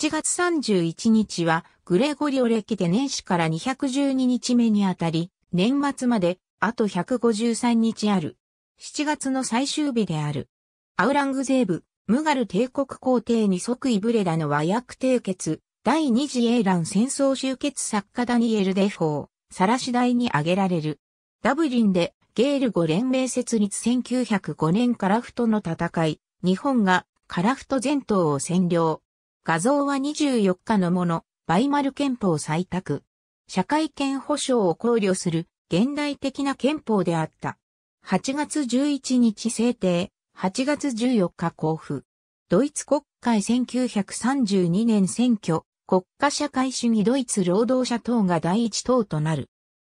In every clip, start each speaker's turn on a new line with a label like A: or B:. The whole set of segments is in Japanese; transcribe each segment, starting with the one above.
A: 7月31日はグレゴリオ歴で年始から212日目にあたり、年末まであと153日ある。7月の最終日である。アウラングゼーブ、ムガル帝国皇帝に即位ブレラの和訳締結、第二次英ン戦争終結作家ダニエル・デフォー、さらし台に挙げられる。ダブリンでゲール語連盟設立1905年カラフトの戦い、日本がカラフト全島を占領。画像は24日のもの、バイマル憲法採択。社会権保障を考慮する現代的な憲法であった。8月11日制定、8月14日交付。ドイツ国会1932年選挙、国家社会主義ドイツ労働者党が第一党となる。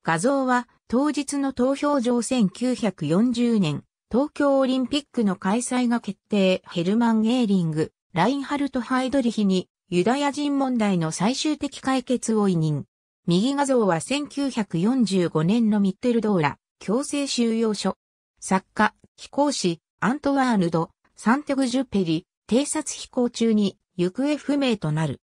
A: 画像は当日の投票場1940年、東京オリンピックの開催が決定ヘルマン・ゲーリング、ラインハルト・ハイドリヒにユダヤ人問題の最終的解決を委任。右画像は1945年のミッテルドーラ強制収容所。作家、飛行士、アントワーヌド、サンテグジュペリ、偵察飛行中に行方不明となる。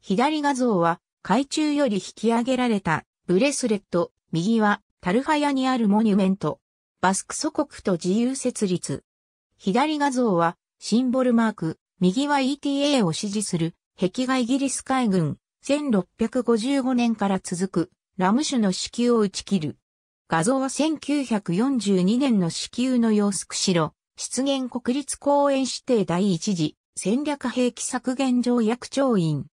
A: 左画像は海中より引き上げられたブレスレット、右はタルファヤにあるモニュメント。バスク祖国と自由設立。左画像はシンボルマーク、右は ETA を支持する、壁外イギリス海軍、1655年から続く、ラムュの支給を打ち切る。画像は1942年の支給の様子釧路、出現国立公園指定第一次、戦略兵器削減条約調印。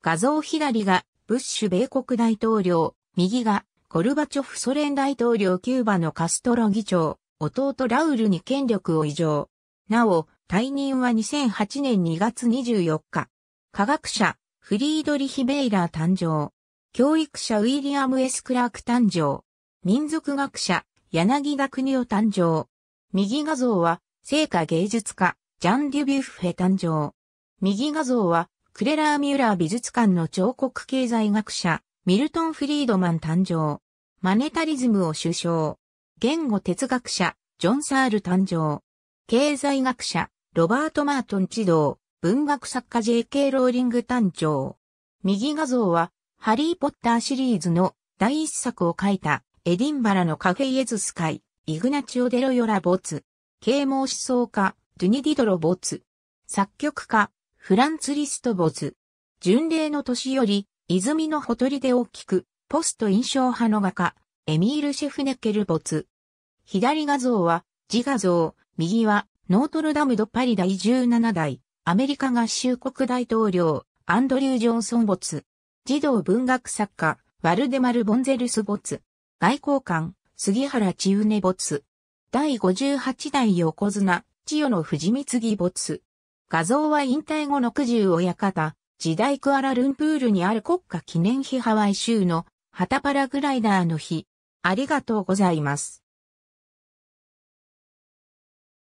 A: 画像左が、ブッシュ米国大統領、右が、ゴルバチョフソ連大統領キューバのカストロ議長、弟ラウルに権力を移譲。なお、退任は2008年2月24日。科学者、フリードリヒ・ベイラー誕生。教育者ウィリアム・エス・クラーク誕生。民族学者、柳田国夫誕生。右画像は、聖火芸術家、ジャン・デュビュッフェ誕生。右画像は、クレラー・ミューラー美術館の彫刻経済学者、ミルトン・フリードマン誕生。マネタリズムを首相。言語哲学者、ジョン・サール誕生。経済学者、ロバート・マートン・ド道、文学作家 J.K. ローリング単調。右画像は、ハリー・ポッターシリーズの第一作を書いた、エディンバラのカフェイエズス会、イグナチオ・デロヨラ・ボツ。啓蒙思想家、ドゥニディドロ・ボツ。作曲家、フランツ・リスト・ボツ。巡礼の年より、泉のほとりで大きく、ポスト印象派の画家、エミール・シェフネケル・ボツ。左画像は、自画像、右は、ノートルダム・ド・パリ第17代、アメリカ合衆国大統領、アンドリュー・ジョンソン没。児童文学作家、ワルデマル・ボンゼルス没。外交官、杉原千畝没。第58代横綱、千代の藤光没。画像は引退後の九十親方、時代クアラルンプールにある国家記念碑ハワイ州のハタパラグライダーの日。ありがとうございます。